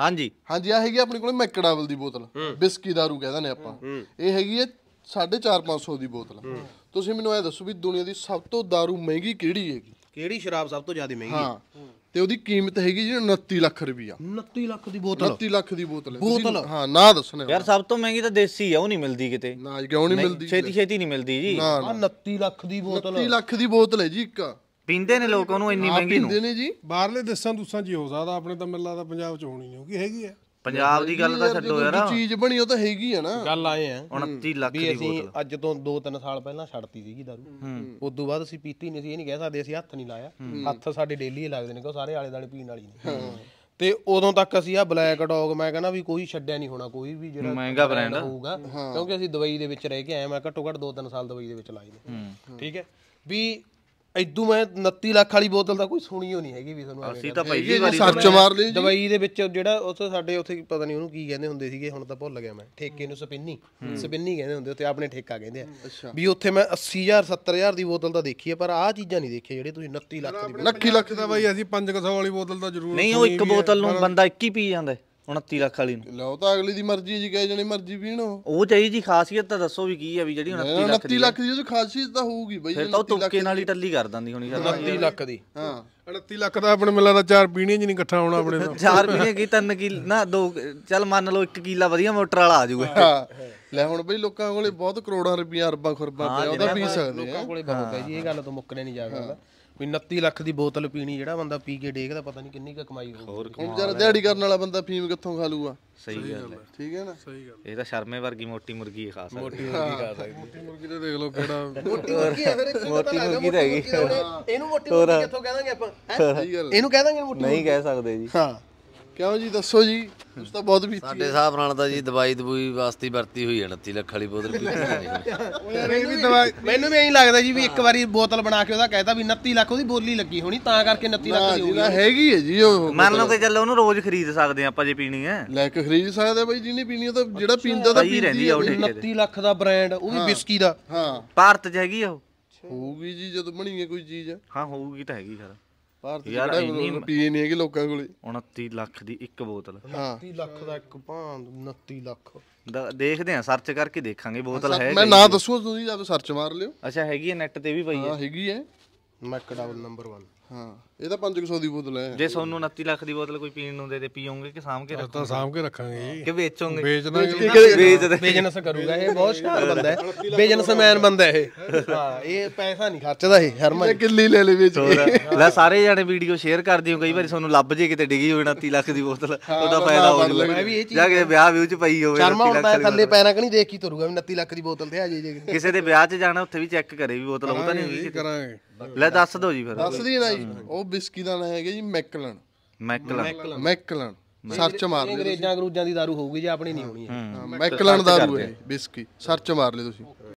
ਹਾਂਜੀ ਹਾਂਜੀ ਆ ਹੈਗੀ ਆਪਣੇ ਕੋਲੇ ਮੈਕਡਾਵਲ ਦੀ ਬੋਤਲ ਬਿਸਕੀ दारू ਕਹਿੰਦੇ ਨੇ ਆਪਾਂ ਇਹ ਹੈਗੀ ਹੈ 450 ਦੀ ਬੋਤਲ ਤੁਸੀਂ ਮੈਨੂੰ ਇਹ ਦੱਸੋ ਵੀ ਦੁਨੀਆ ਦੀ ਸਭ ਤੋਂ दारू ਮਹਿੰਗੀ ਕਿਹੜੀ ਹੈਗੀ ਕਿਹੜੀ ਸ਼ਰਾਬ ਸਭ ਤੋਂ ਜ਼ਿਆਦਾ ਮਹਿੰਗੀ ਹੈ ਤੇ ਉਹਦੀ ਕੀਮਤ ਹੈਗੀ ਜੀ 29 ਲੱਖ ਰੁਪਈਆ 29 ਲੱਖ ਦੀ ਬੋਤਲ 29 ਲੱਖ ਦੀ ਬੋਤਲ ਬੋਤਲ ਹਾਂ ਨਾ ਦੱਸਣਾ ਯਾਰ ਸਭ ਤੋਂ ਮਹਿੰਗੀ ਤਾਂ ਦੇਸੀ ਆ ਉਹ ਨਹੀਂ ਮਿਲਦੀ ਕਿਤੇ ਨਾ ਕਿਉਂ ਨਹੀਂ ਮਿਲਦੀ ਛੇਤੀ ਛੇਤੀ ਨਹੀਂ ਮਿਲਦੀ ਜੀ ਆ 29 ਲੱਖ ਦੀ ਬੋਤਲ 29 ਲੱਖ ਦੀ ਬੋਤਲ ਹੈ ਜੀ ਇੱਕ ਪੀਂਦੇ ਨੇ ਲੋਕ ਉਹਨੂੰ ਇੰਨੀ ਮਹਿੰਗੀ ਨੂੰ ਪੀਂਦੇ ਨੇ ਜੀ ਬਾਹਰਲੇ ਦੇਸ਼ਾਂ ਦੂਸਾਂ 'ਚ ਹੋ ਜ਼ਿਆਦਾ ਆਪਣੇ ਤਾਂ ਮੈਨੂੰ ਲੱਗਦਾ ਪੰਜਾਬ 'ਚ ਹੋਣੀ ਨਹੀਂ ਕਿਉਂਕਿ ਹੈਗੀ ਆ ਪੰਜਾਬ ਦੀ ਗੱਲ ਤਾਂ ਛੱਡੋ ਯਾਰ ਚੀਜ਼ ਬਣੀ ਉਹ ਤਾਂ ਹੈਗੀ ਆ ਨਾ ਗੱਲ ਆਏ ਆ 29 ਲੱਖ ਦੀ ਬੋਤਲ ਅਸੀਂ ਅੱਜ ਤੋਂ 2-3 ਸਾਲ ਪਹਿਲਾਂ ਛੱਡਤੀ ਸੀਗੀ दारू ਉਸ ਤੋਂ ਬਾਅਦ ਅਸੀਂ ਪੀਤੀ ਨਹੀਂ ਸੀ ਇਹ ਨਹੀਂ ਕਹਿ ਸਕਦੇ ਅਸੀਂ ਹੱਥ ਨਹੀਂ ਲਾਇਆ ਹੱਥ ਸਾਡੇ ਡੇਲੀ ਹੀ ਲੱਗਦੇ ਨੇ ਕਿ ਸਾਰੇ ਆਲੇ ਦਾਲੇ ਪੀਣ ਵਾਲੀ ਨੇ ਤੇ ਉਦੋਂ ਤੱਕ ਅਸੀਂ ਆ ਬਲੈਕ ਡੌਗ ਮੈਂ ਕਹਿੰਦਾ ਵੀ ਕੋਈ ਛੱਡਿਆ ਨਹੀਂ ਹੋਣਾ ਕੋਈ ਵੀ ਜਿਹੜਾ ਮਹਿੰਗਾ ਬ੍ਰਾਂਡ ਹੋਊਗਾ ਕਿਉਂਕਿ ਅਸੀਂ ਦਵਾਈ ਦੇ ਵਿੱਚ ਰਹਿ ਕੇ ਆਏ ਮੈਂ ਘੱਟੋ ਘੱਟ 2-3 ਸਾਲ ਦਵਾਈ ਦੇ ਵਿੱਚ ਲਾਏ ਨੇ ਠੀਕ ਹੈ ਵੀ ਐਦੂ ਮੈਂ 29 ਲੱਖ ਵਾਲੀ ਬੋਤਲ ਤਾਂ ਕੋਈ ਸੁਣੀ ਹੋ ਨਹੀਂ ਹੈਗੀ ਵੀ ਤੁਹਾਨੂੰ ਅਸੀਂ ਤਾਂ ਪਹਿਲੀ ਵਾਰੀ ਸਰਚ ਮਾਰ ਲਈ ਦਵਾਈ ਦੇ ਵਿੱਚ ਜਿਹੜਾ ਉੱਥੇ ਸਾਡੇ ਉੱਥੇ ਪਤਾ ਨਹੀਂ ਉਹਨੂੰ ਕੀ ਕਹਿੰਦੇ ਹੁੰਦੇ ਸੀਗੇ ਹੁਣ ਤਾਂ ਭੁੱਲ ਗਿਆ ਮੈਂ ਠੇਕੇ ਨੂੰ ਸਪਿੰਨੀ ਸਪਿੰਨੀ ਕਹਿੰਦੇ ਹੁੰਦੇ ਉੱਥੇ ਆਪਣੇ ਠੇਕਾ ਕਹਿੰਦੇ ਆ ਵੀ ਉੱਥੇ ਮੈਂ 80000 70000 ਦੀ ਬੋਤਲ ਤਾਂ ਦੇਖੀ ਹੈ ਪਰ ਆਹ ਚੀਜ਼ਾਂ ਨਹੀਂ ਦੇਖੀਆਂ ਜਿਹੜੇ ਤੁਸੀਂ 29 ਲੱਖ ਦੀ ਲੱਖੀ ਲੱਖ ਦਾ ਬਾਈ ਅਸੀਂ 500 ਵਾਲੀ ਬੋਤਲ ਤਾਂ ਜ਼ਰੂਰ ਨਹੀਂ ਉਹ ਇੱਕ ਬੋਤਲ ਨੂੰ ਬੰਦਾ 21 ਪੀ ਜਾਂਦਾ 29 ਲੱਖ ਵਾਲੀ ਨੂੰ ਲਓ ਤਾਂ ਅਗਲੀ ਦੀ ਮਰਜ਼ੀ ਹੈ ਜੀ ਕਹੇ ਜਣੀ ਮਰਜ਼ੀ ਵੀ ਉਹ ਉਹ ਚਾਹੀ ਜੀ ਖਾਸੀਅਤ ਤਾਂ ਦੱਸੋ ਵੀ ਕੀ ਹੈ ਵੀ ਜਿਹੜੀ 29 ਲੱਖ ਦੀ 29 ਲੱਖ ਦੀ ਉਹ ਖਾਸੀਅਤ ਤਾਂ ਹੋਊਗੀ ਬਈ ਫਿਰ ਤਾਂ ਉਹ ਤੁੱਕੇ ਨਾਲ ਹੀ ਟੱਲੀ ਕਰ ਦਾਂਦੀ ਹੋਣੀ 29 ਲੱਖ ਦੀ ਹਾਂ 29 ਲੱਖ ਦਾ ਆਪਣੇ ਮਿਲਾ ਦਾ ਚਾਰ ਪੀਣੀਆਂ ਜੀ ਨਹੀਂ ਇਕੱਠਾ ਹੋਣਾ ਆਪਣੇ ਦਾ ਚਾਰ ਪੀਣੀਆਂ ਕੀ ਤਿੰਨ ਕੀ ਨਾ ਦੋ ਚੱਲ ਮੰਨ ਲਓ ਇੱਕ ਕਿਲਾ ਵਧੀਆ ਮੋਟਰ ਵਾਲਾ ਆ ਜਾਊਗਾ ਲੈ ਹੁਣ ਬਈ ਲੋਕਾਂ ਕੋਲੇ ਬਹੁਤ ਕਰੋੜਾਂ ਰੁਪਈਆ ਅਰਬਾਂ ਖੁਰਬਾਂ ਪਿਆ ਉਹਦਾ ਪੀ ਸਕਦੇ ਲੋਕਾਂ ਕੋਲੇ ਬਹੁਤ ਹੈ ਜੀ ਇਹ ਗੱਲ ਤੋਂ ਮੁੱਕਰੇ ਨਹੀਂ ਜਾ ਸਕਦਾ ਵੀ 29 ਲੱਖ ਦੀ ਬੋਤਲ ਪੀਣੀ ਜਿਹੜਾ ਬੰਦਾ ਪੀ ਕੇ ਡੇਗਦਾ ਪਤਾ ਨਹੀਂ ਕਿੰਨੀ ਕਾ ਕਮਾਈ ਹੋਊਗੀ ਹੋਰ ਹੁਣ ਜਰ ਦਿਹਾੜੀ ਕਰਨ ਵਾਲਾ ਬੰਦਾ ਫੀਮ ਕਿੱਥੋਂ ਖਾ ਲੂਗਾ ਸਹੀ ਗੱਲ ਹੈ ਠੀਕ ਹੈ ਨਾ ਸਹੀ ਗੱਲ ਇਹ ਤਾਂ ਸ਼ਰਮੇ ਵਰਗੀ ਮੋਟੀ ਮੁਰਗੀ ਹੀ ਖਾ ਸਕਦੀ ਹੈ। ਮੋਟੀ ਮੁਰਗੀ ਤੇ ਦੇਖ ਲਓ ਕਿਹੜਾ ਮੋਟੀ ਮੁਰਗੀ ਹੈ ਫਿਰ ਇੱਕ ਮੋਟੀ ਮੁਰਗੀ ਤਾਂ ਹੈਗੀ ਇਹਨੂੰ ਮੋਟੀ ਮੁਰਗੀ ਕਿੱਥੋਂ ਕਹਾਂਗੇ ਆਪਾਂ ਹੈ ਸਹੀ ਗੱਲ ਇਹਨੂੰ ਕਹਾਂਗੇ ਮੋਟੀ ਨਹੀਂ ਕਹਿ ਸਕਦੇ ਜੀ ਹਾਂ ਕਿਉਂ ਜੀ ਦੱਸੋ ਜੀ ਉਸ ਤਾਂ ਬਹੁਤ ਬੀਤੀ ਸਾਡੇ ਸਾਹਿਬ ਨਾਲ ਤਾਂ ਜੀ ਦਵਾਈ ਦਵੂਈ ਵਾਸਤੇ ਵਰਤੀ ਹੋਈ ਹੈ 29 ਲੱਖ ਵਾਲੀ ਬੋਤਲ ਮੈਨੂੰ ਵੀ ਐਂ ਲੱਗਦਾ ਜੀ ਵੀ ਇੱਕ ਵਾਰੀ ਬੋਤਲ ਬਣਾ ਕੇ ਉਹਦਾ ਕਹਿਤਾ ਵੀ 29 ਲੱਖ ਉਹਦੀ ਬੋਲੀ ਲੱਗੀ ਹੋਣੀ ਤਾਂ ਕਰਕੇ 29 ਲੱਖ ਦੀ ਹੋਊਗੀ ਹੈਗੀ ਹੈ ਜੀ ਉਹ ਮੰਨ ਲਓ ਕਿ ਚੱਲ ਉਹਨੂੰ ਰੋਜ਼ ਖਰੀਦ ਸਕਦੇ ਆ ਆਪਾਂ ਜੇ ਪੀਣੀ ਹੈ ਲੈ ਕੇ ਖਰੀਦ ਸਕਦੇ ਬਾਈ ਜਿਹਨੇ ਪੀਣੀ ਉਹ ਤਾਂ ਜਿਹੜਾ ਪੀਂਦਾ ਤਾਂ ਪੀਂਦੀ ਹੈ 29 ਲੱਖ ਦਾ ਬ੍ਰਾਂਡ ਉਹ ਵੀ ਬਿਸਕੀ ਦਾ ਹਾਂ ਭਾਰਤ 'ਚ ਹੈਗੀ ਉਹ ਹੋਊਗੀ ਜੀ ਜਦੋਂ ਬਣੀਏ ਕੋਈ ਚੀਜ਼ ਹਾਂ ਹੋਊਗੀ ਤਾਂ ਹੈਗੀ ਸਰ ਭਾਰਤ ਯਾਰ, ਇੰਨੀ- ਪੀਏ ਨਹੀਂ ਹੈਗੇ ਲੋਕਾਂ ਕੋਲੇ 29 ਲੱਖ ਦੀ ਇੱਕ ਬੋਤਲ 30 ਲੱਖ ਦਾ ਇੱਕ ਭਾਂ 29 ਲੱਖ ਦੇਖਦੇ ਆ ਸਰਚ ਕਰਕੇ ਦੇਖਾਂਗੇ ਬੋਤਲ ਹੈ ਮੈਂ ਨਾ ਦੱਸੂ ਤੁਸੀਂ ਜਾ ਕੇ ਸਰਚ ਮਾਰ ਲਿਓ ਅੱਛਾ ਹੈਗੀ ਹੈ ਨੈਟ ਤੇ ਵੀ ਪਈ ਹੈ ਹਾਂ ਹੈਗੀ ਹੈ ਮੈਕ ਡਬਲ ਨੰਬਰ 1 ਹਾਂ ਇਹ ਤਾਂ 500 ਦੀ ਬੋਤਲ ਹੈ ਜੇ ਤੁਹਾਨੂੰ 29 ਲੱਖ ਦੀ ਬੋਤਲ ਕੋਈ ਪੀਣ ਨੂੰ ਦੇ ਦੇ ਪੀਓਗੇ ਕਿ ਸਾਹਮਣੇ ਕੇ ਰੱਖੋਗੇ ਤਾਂ ਸਾਹਮਣੇ ਕੇ ਰੱਖਾਂਗੇ ਜੀ ਕਿ ਵੇਚੋਗੇ ਵੇਚਦੇ ਬਿਜ਼ਨਸ ਕਰੂਗਾ ਇਹ ਬਹੁਤ ਸ਼ਾਨਦਾਰ ਬੰਦਾ ਹੈ ਬਿਜ਼ਨਸਮੈਨ ਬੰਦਾ ਇਹ ਹਾਂ ਇਹ ਪੈਸਾ ਨਹੀਂ ਖਰਚਦਾ ਇਹ ਹਰਮਨ ਕਿੱਲੀ ਲੈ ਲੈ ਵੇਚ ਕੇ ਲੈ ਸਾਰੇ ਜਾਣੇ ਵੀਡੀਓ ਸ਼ੇਅਰ ਕਰ ਦਿਓ ਕਈ ਵਾਰੀ ਤੁਹਾਨੂੰ ਲੱਭ ਜੇ ਕਿਤੇ ਡਿੱਗੀ ਹੋਵੇ 29 ਲੱਖ ਦੀ ਬੋਤਲ ਤੁਹਾਡਾ ਫਾਇਦਾ ਹੋ ਗਿਆ ਜਾਂ ਕਿਤੇ ਵਿਆਹ ਵਿਊ ਚ ਪਈ ਹੋਵੇ ਸ਼ਰਮਾ ਹੁੰਦਾ ਥੱਲੇ ਪੈਰਾਂ ਕਿ ਨਹੀਂ ਦੇਖ ਕੀ ਤੁਰੂਗਾ 29 ਲੱਖ ਦੀ ਬੋਤਲ ਤੇ ਆ ਜੇ ਕਿਸੇ ਦੇ ਵਿਆਹ ਚ ਜਾਣਾ ਉੱਥੇ ਵੀ ਚੈੱਕ ਕਰੇ ਵੀ ਬੋਤਲ ਉਹ ਤਾਂ ਨਹੀਂ ਹੋਈ ਲੈ ਦੱਸ ਦੋ ਜੀ ਫਿਰ ਦੱਸ ਦੀ ਨਾ ਜੀ ਉਹ ਵਿਸਕੀ ਦਾ ਨਾਮ ਹੈਗਾ ਜੀ ਮੈਕਲਨ ਮੈਕਲਨ ਮੈਕਲਨ ਸਰਚ ਮਾਰ ਲਓ ਅੰਗਰੇਜ਼ਾਂ ਗਰੂਜਾਂ ਦੀ दारू ਹੋਊਗੀ ਜੇ ਆਪਣੀ ਨਹੀਂ ਹੋਣੀ ਹੈ ਮੈਕਲਨ ਦਾਰੂ ਹੈ ਵਿਸਕੀ ਸਰਚ ਮਾਰ ਲਿਓ ਤੁਸੀਂ